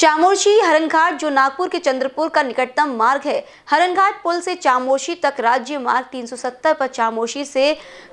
चामोर्शी हरनघाट जो नागपुर के चंद्रपुर का निकटतम मार्ग है हरनघाट पुल से चामोर्शी तक राज्य मार्ग 370 पर चामोर्शी से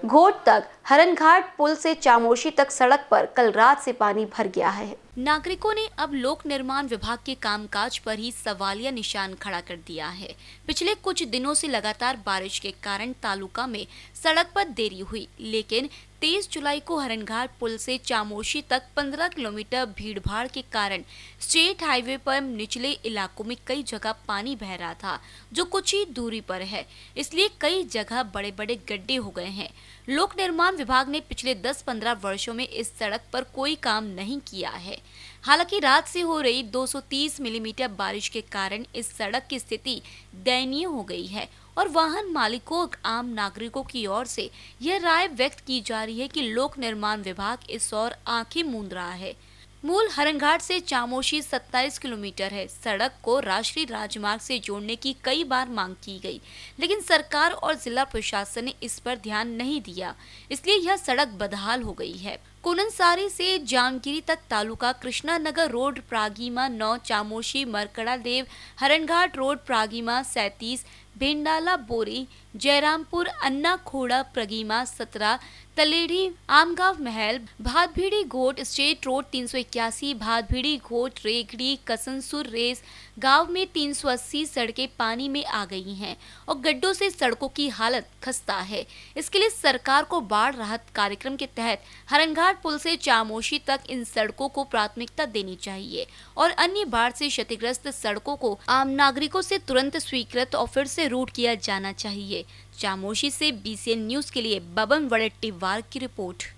घोट तक हरनघाट पुल से चामोर्शी तक सड़क पर कल रात से पानी भर गया है नागरिकों ने अब लोक निर्माण विभाग के कामकाज पर ही सवालिया निशान खड़ा कर दिया है पिछले कुछ दिनों से लगातार बारिश के कारण तालुका में सड़क पर देरी हुई लेकिन 23 जुलाई को हरनघाट पुल से चामोशी तक 15 किलोमीटर भीड़भाड़ के कारण स्टेट हाईवे पर निचले इलाकों में कई जगह पानी बह रहा था जो कुछ ही दूरी पर है इसलिए कई जगह बड़े बड़े गड्ढे हो गए हैं लोक निर्माण विभाग ने पिछले 10-15 वर्षों में इस सड़क पर कोई काम नहीं किया है हालांकि रात से हो रही 230 मिलीमीटर बारिश के कारण इस सड़क की स्थिति दयनीय हो गई है और वाहन मालिकों और आम नागरिकों की ओर से यह राय व्यक्त की जा रही है कि लोक निर्माण विभाग इस और आंखें मूंद रहा है मूल हरंगाट से चामोशी 27 किलोमीटर है सड़क को राष्ट्रीय राजमार्ग से जोड़ने की कई बार मांग की गई लेकिन सरकार और जिला प्रशासन ने इस पर ध्यान नहीं दिया इसलिए यह सड़क बदहाल हो गई है कुनंसारी से जामगिरी तक तालुका कृष्णा नगर रोड प्रागीमा नौ चामोशी मरकड़ा देव हरणघाट रोड प्रागीमा सैतीस भिंडाला बोरी जयरामपुर अन्ना खोड़ा प्रगीमा सत्रह तलेड़ी आमगांव महल भादभीड़ी घोट स्टेट रोड तीन सौ इक्यासी भादभीड़ी घोट रेगड़ी कसनसुर रेस गांव में तीन सौ अस्सी सड़कें पानी में आ गई हैं और गड्ढों से सड़कों की हालत खस्ता है इसके लिए सरकार को बाढ़ राहत कार्यक्रम के तहत हरणघाट बाढ़ पुल से चामोशी तक इन सड़कों को प्राथमिकता देनी चाहिए और अन्य बाढ़ से क्षतिग्रस्त सड़कों को आम नागरिकों से तुरंत स्वीकृत और फिर से रूट किया जाना चाहिए चामोशी से बीसीएन न्यूज के लिए बबन वड़ेट्टीवार की रिपोर्ट